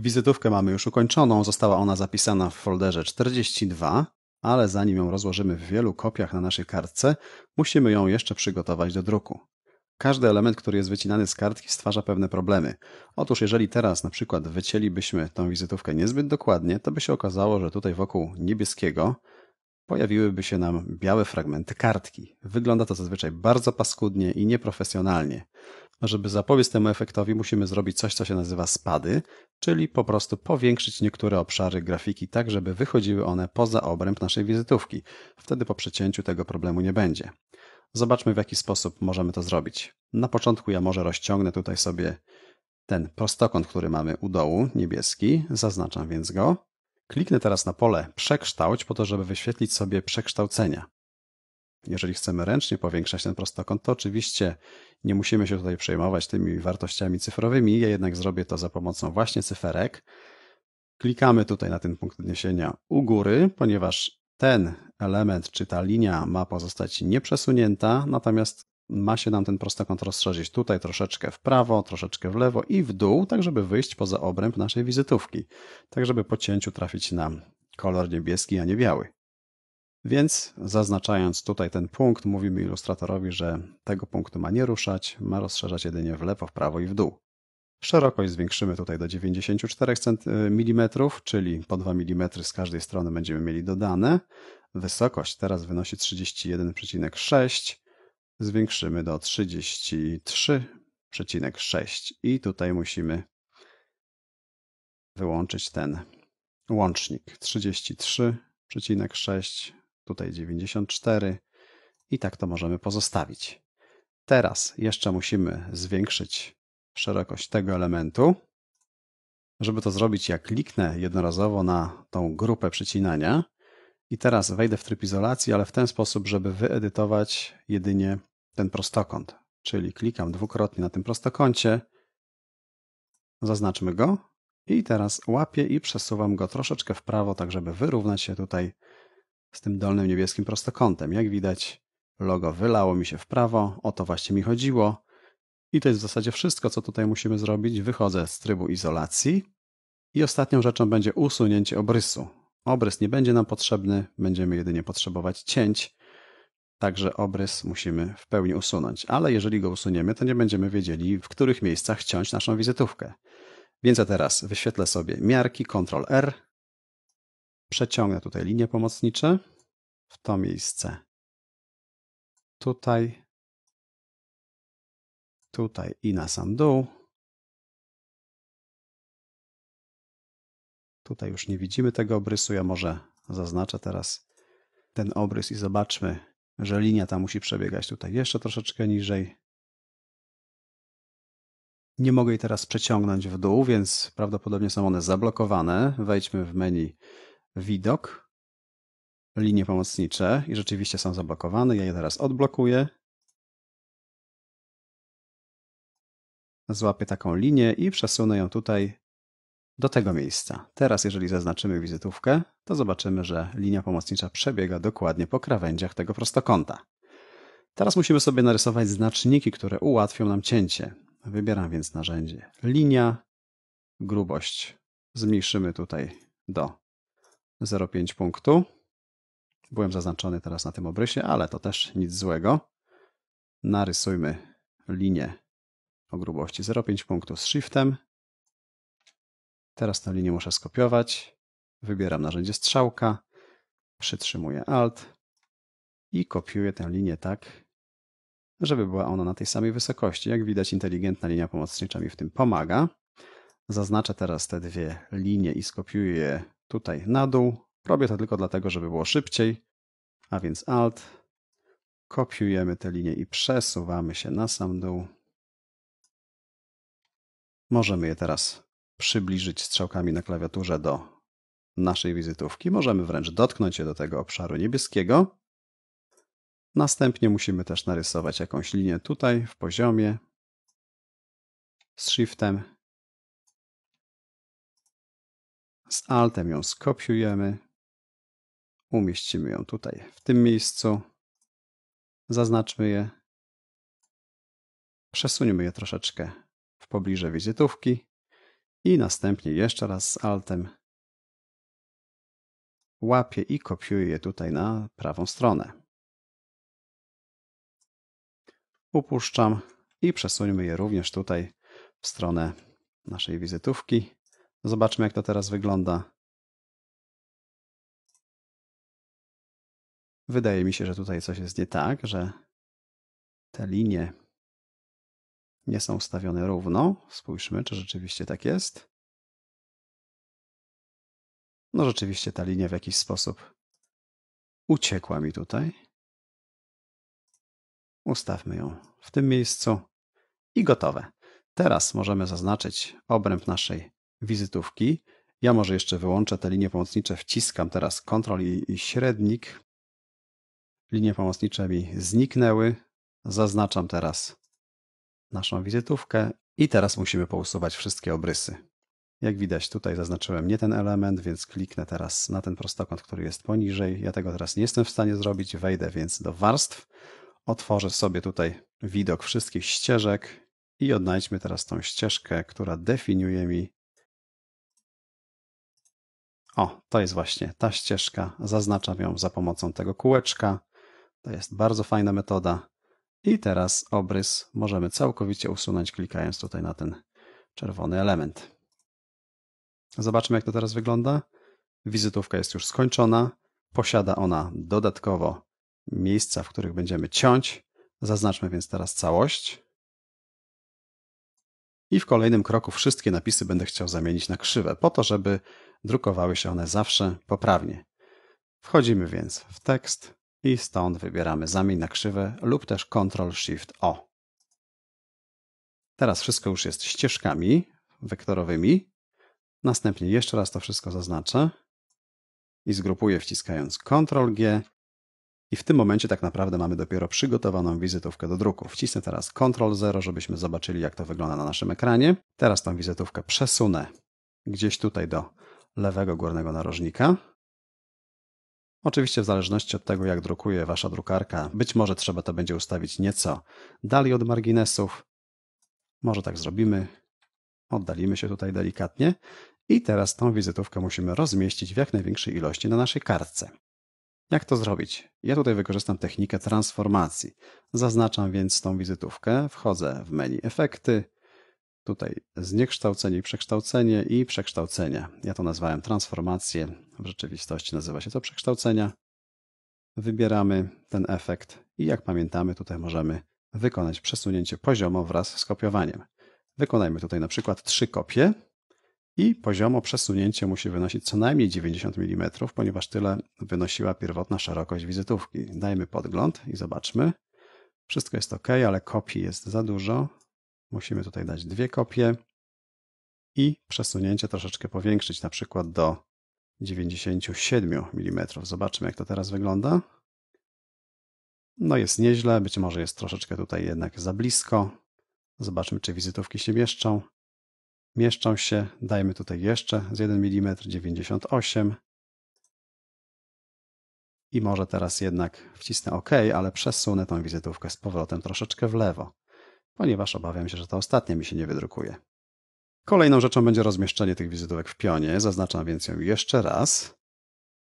Wizytówkę mamy już ukończoną, została ona zapisana w folderze 42, ale zanim ją rozłożymy w wielu kopiach na naszej kartce, musimy ją jeszcze przygotować do druku. Każdy element, który jest wycinany z kartki, stwarza pewne problemy. Otóż, jeżeli teraz na przykład wycięlibyśmy tą wizytówkę niezbyt dokładnie, to by się okazało, że tutaj wokół niebieskiego pojawiłyby się nam białe fragmenty kartki. Wygląda to zazwyczaj bardzo paskudnie i nieprofesjonalnie. Żeby zapobiec temu efektowi, musimy zrobić coś, co się nazywa spady, czyli po prostu powiększyć niektóre obszary grafiki tak, żeby wychodziły one poza obręb naszej wizytówki. Wtedy po przecięciu tego problemu nie będzie. Zobaczmy, w jaki sposób możemy to zrobić. Na początku ja może rozciągnę tutaj sobie ten prostokąt, który mamy u dołu, niebieski, zaznaczam więc go. Kliknę teraz na pole Przekształć po to, żeby wyświetlić sobie przekształcenia. Jeżeli chcemy ręcznie powiększać ten prostokąt, to oczywiście nie musimy się tutaj przejmować tymi wartościami cyfrowymi. Ja jednak zrobię to za pomocą właśnie cyferek. Klikamy tutaj na ten punkt odniesienia u góry, ponieważ ten element czy ta linia ma pozostać nieprzesunięta, natomiast ma się nam ten prostokąt rozszerzyć tutaj troszeczkę w prawo, troszeczkę w lewo i w dół, tak żeby wyjść poza obręb naszej wizytówki, tak żeby po cięciu trafić nam kolor niebieski, a nie biały. Więc zaznaczając tutaj ten punkt, mówimy ilustratorowi, że tego punktu ma nie ruszać, ma rozszerzać jedynie w lewo, w prawo i w dół. Szerokość zwiększymy tutaj do 94 y, mm, czyli po 2 mm z każdej strony będziemy mieli dodane. Wysokość teraz wynosi 31,6, zwiększymy do 33,6 i tutaj musimy wyłączyć ten łącznik 33,6 tutaj 94 i tak to możemy pozostawić. Teraz jeszcze musimy zwiększyć szerokość tego elementu. Żeby to zrobić, ja kliknę jednorazowo na tą grupę przycinania i teraz wejdę w tryb izolacji, ale w ten sposób, żeby wyedytować jedynie ten prostokąt. Czyli klikam dwukrotnie na tym prostokącie, zaznaczmy go i teraz łapię i przesuwam go troszeczkę w prawo, tak żeby wyrównać się tutaj z tym dolnym niebieskim prostokątem. Jak widać, logo wylało mi się w prawo, o to właśnie mi chodziło. I to jest w zasadzie wszystko, co tutaj musimy zrobić. Wychodzę z trybu izolacji i ostatnią rzeczą będzie usunięcie obrysu. Obrys nie będzie nam potrzebny, będziemy jedynie potrzebować cięć, także obrys musimy w pełni usunąć. Ale jeżeli go usuniemy, to nie będziemy wiedzieli, w których miejscach ciąć naszą wizytówkę. Więc ja teraz wyświetlę sobie miarki Ctrl R, Przeciągnę tutaj linie pomocnicze w to miejsce. Tutaj, tutaj i na sam dół. Tutaj już nie widzimy tego obrysu. Ja może zaznaczę teraz ten obrys i zobaczmy, że linia ta musi przebiegać tutaj jeszcze troszeczkę niżej. Nie mogę jej teraz przeciągnąć w dół, więc prawdopodobnie są one zablokowane. Wejdźmy w menu widok, linie pomocnicze i rzeczywiście są zablokowane. Ja je teraz odblokuję. Złapię taką linię i przesunę ją tutaj do tego miejsca. Teraz, jeżeli zaznaczymy wizytówkę, to zobaczymy, że linia pomocnicza przebiega dokładnie po krawędziach tego prostokąta. Teraz musimy sobie narysować znaczniki, które ułatwią nam cięcie. Wybieram więc narzędzie linia, grubość zmniejszymy tutaj do 0,5 punktu. Byłem zaznaczony teraz na tym obrysie, ale to też nic złego. Narysujmy linię o grubości 0,5 punktu z shiftem. Teraz tę linię muszę skopiować. Wybieram narzędzie strzałka, przytrzymuję Alt i kopiuję tę linię tak, żeby była ona na tej samej wysokości. Jak widać, inteligentna linia pomocnicza mi w tym pomaga. Zaznaczę teraz te dwie linie i skopiuję tutaj na dół. Robię to tylko dlatego, żeby było szybciej, a więc Alt. Kopiujemy te linie i przesuwamy się na sam dół. Możemy je teraz przybliżyć strzałkami na klawiaturze do naszej wizytówki. Możemy wręcz dotknąć je do tego obszaru niebieskiego. Następnie musimy też narysować jakąś linię tutaj w poziomie. Z Shiftem Z altem ją skopiujemy. Umieścimy ją tutaj, w tym miejscu. Zaznaczmy je. Przesuniemy je troszeczkę w pobliże wizytówki. I następnie jeszcze raz z altem łapię i kopiuję je tutaj na prawą stronę. Upuszczam i przesuńmy je również tutaj w stronę naszej wizytówki. Zobaczmy, jak to teraz wygląda. Wydaje mi się, że tutaj coś jest nie tak, że te linie nie są ustawione równo. Spójrzmy, czy rzeczywiście tak jest. No rzeczywiście ta linia w jakiś sposób uciekła mi tutaj. Ustawmy ją w tym miejscu i gotowe. Teraz możemy zaznaczyć obręb naszej wizytówki. Ja może jeszcze wyłączę te linie pomocnicze, wciskam teraz kontrol i, i średnik. Linie pomocnicze mi zniknęły. Zaznaczam teraz naszą wizytówkę i teraz musimy pousuwać wszystkie obrysy. Jak widać tutaj zaznaczyłem nie ten element, więc kliknę teraz na ten prostokąt, który jest poniżej. Ja tego teraz nie jestem w stanie zrobić, wejdę więc do warstw. Otworzę sobie tutaj widok wszystkich ścieżek i odnajdźmy teraz tą ścieżkę, która definiuje mi o, to jest właśnie ta ścieżka. Zaznaczam ją za pomocą tego kółeczka. To jest bardzo fajna metoda. I teraz obrys możemy całkowicie usunąć, klikając tutaj na ten czerwony element. Zobaczmy, jak to teraz wygląda. Wizytówka jest już skończona. Posiada ona dodatkowo miejsca, w których będziemy ciąć. Zaznaczmy więc teraz całość. I w kolejnym kroku wszystkie napisy będę chciał zamienić na krzywe, po to, żeby drukowały się one zawsze poprawnie. Wchodzimy więc w tekst i stąd wybieramy zamień na krzywe lub też Ctrl-Shift-O. Teraz wszystko już jest ścieżkami wektorowymi. Następnie jeszcze raz to wszystko zaznaczę i zgrupuję wciskając Ctrl-G i w tym momencie tak naprawdę mamy dopiero przygotowaną wizytówkę do druku. Wcisnę teraz Ctrl-0, żebyśmy zobaczyli jak to wygląda na naszym ekranie. Teraz tą wizytówkę przesunę gdzieś tutaj do lewego górnego narożnika. Oczywiście w zależności od tego, jak drukuje Wasza drukarka, być może trzeba to będzie ustawić nieco dalej od marginesów. Może tak zrobimy. Oddalimy się tutaj delikatnie i teraz tą wizytówkę musimy rozmieścić w jak największej ilości na naszej kartce. Jak to zrobić? Ja tutaj wykorzystam technikę transformacji. Zaznaczam więc tą wizytówkę, wchodzę w menu efekty, Tutaj zniekształcenie i przekształcenie i przekształcenie. Ja to nazwałem transformację. W rzeczywistości nazywa się to przekształcenia. Wybieramy ten efekt i jak pamiętamy, tutaj możemy wykonać przesunięcie poziomo wraz z kopiowaniem. Wykonajmy tutaj na przykład trzy kopie i poziomo przesunięcie musi wynosić co najmniej 90 mm, ponieważ tyle wynosiła pierwotna szerokość wizytówki. Dajmy podgląd i zobaczmy. Wszystko jest ok, ale kopii jest za dużo. Musimy tutaj dać dwie kopie i przesunięcie troszeczkę powiększyć, na przykład do 97 mm. Zobaczymy, jak to teraz wygląda. No jest nieźle, być może jest troszeczkę tutaj jednak za blisko. Zobaczmy, czy wizytówki się mieszczą. Mieszczą się, dajmy tutaj jeszcze z 1 mm 98. I może teraz jednak wcisnę OK, ale przesunę tą wizytówkę z powrotem troszeczkę w lewo ponieważ obawiam się, że ta ostatnia mi się nie wydrukuje. Kolejną rzeczą będzie rozmieszczenie tych wizytówek w pionie, zaznaczam więc ją jeszcze raz.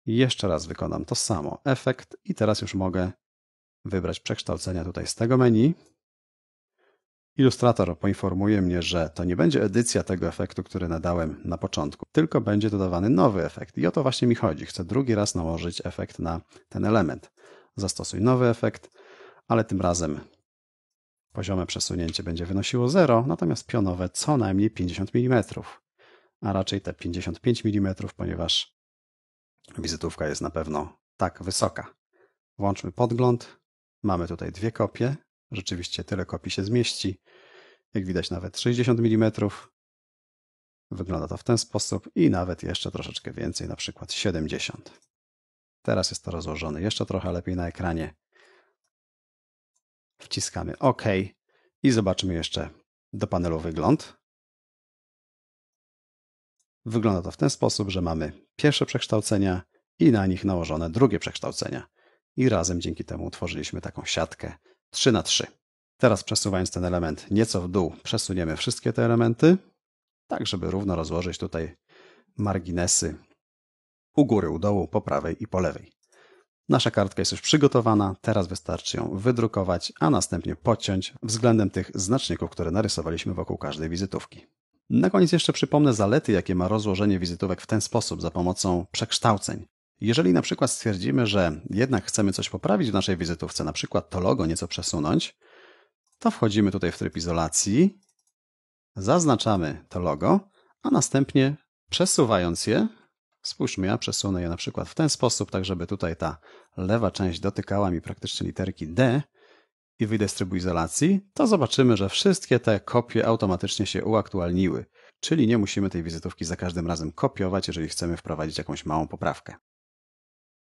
Jeszcze raz wykonam to samo, efekt i teraz już mogę wybrać przekształcenia tutaj z tego menu. Ilustrator poinformuje mnie, że to nie będzie edycja tego efektu, który nadałem na początku, tylko będzie dodawany nowy efekt. I o to właśnie mi chodzi. Chcę drugi raz nałożyć efekt na ten element. Zastosuj nowy efekt, ale tym razem Poziome przesunięcie będzie wynosiło 0, natomiast pionowe co najmniej 50 mm, a raczej te 55 mm, ponieważ wizytówka jest na pewno tak wysoka. Włączmy podgląd. Mamy tutaj dwie kopie. Rzeczywiście tyle kopii się zmieści. Jak widać nawet 60 mm. Wygląda to w ten sposób i nawet jeszcze troszeczkę więcej, na przykład 70. Teraz jest to rozłożone jeszcze trochę lepiej na ekranie. Wciskamy OK i zobaczymy jeszcze do panelu wygląd. Wygląda to w ten sposób, że mamy pierwsze przekształcenia i na nich nałożone drugie przekształcenia. I razem dzięki temu utworzyliśmy taką siatkę 3 na 3. Teraz przesuwając ten element nieco w dół, przesuniemy wszystkie te elementy, tak żeby równo rozłożyć tutaj marginesy u góry, u dołu, po prawej i po lewej. Nasza kartka jest już przygotowana, teraz wystarczy ją wydrukować, a następnie podciąć względem tych znaczników, które narysowaliśmy wokół każdej wizytówki. Na koniec jeszcze przypomnę zalety, jakie ma rozłożenie wizytówek w ten sposób za pomocą przekształceń. Jeżeli na przykład stwierdzimy, że jednak chcemy coś poprawić w naszej wizytówce, na przykład to logo nieco przesunąć, to wchodzimy tutaj w tryb izolacji, zaznaczamy to logo, a następnie przesuwając je Spójrzmy, ja przesunę je na przykład w ten sposób, tak żeby tutaj ta lewa część dotykała mi praktycznie literki D i wyjdę z trybu izolacji, to zobaczymy, że wszystkie te kopie automatycznie się uaktualniły. Czyli nie musimy tej wizytówki za każdym razem kopiować, jeżeli chcemy wprowadzić jakąś małą poprawkę.